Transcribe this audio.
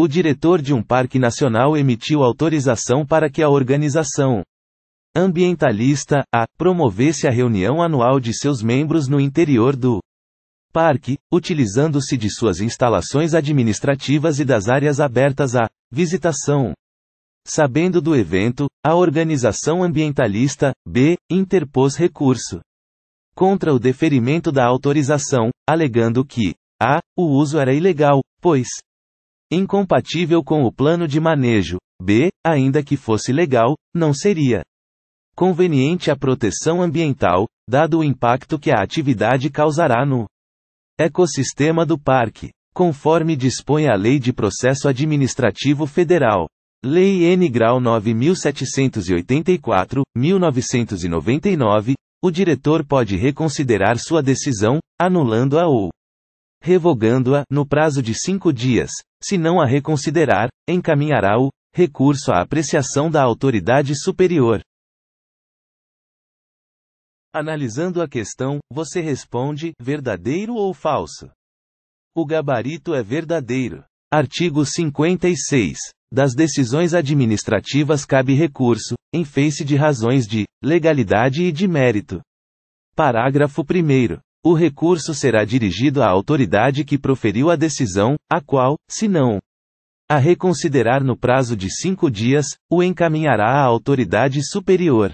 O diretor de um parque nacional emitiu autorização para que a organização ambientalista a promovesse a reunião anual de seus membros no interior do parque, utilizando-se de suas instalações administrativas e das áreas abertas à visitação. Sabendo do evento, a organização ambientalista B interpôs recurso contra o deferimento da autorização, alegando que a o uso era ilegal, pois Incompatível com o plano de manejo. B. Ainda que fosse legal, não seria conveniente à proteção ambiental, dado o impacto que a atividade causará no ecossistema do parque, conforme dispõe a Lei de Processo Administrativo Federal. Lei N. Grau 9784, 1999, o diretor pode reconsiderar sua decisão, anulando-a ou revogando-a no prazo de cinco dias, se não a reconsiderar, encaminhará o recurso à apreciação da autoridade superior. Analisando a questão, você responde: verdadeiro ou falso? O gabarito é verdadeiro. Artigo 56. Das decisões administrativas cabe recurso, em face de razões de legalidade e de mérito. Parágrafo 1. O recurso será dirigido à autoridade que proferiu a decisão, a qual, se não a reconsiderar no prazo de cinco dias, o encaminhará à autoridade superior.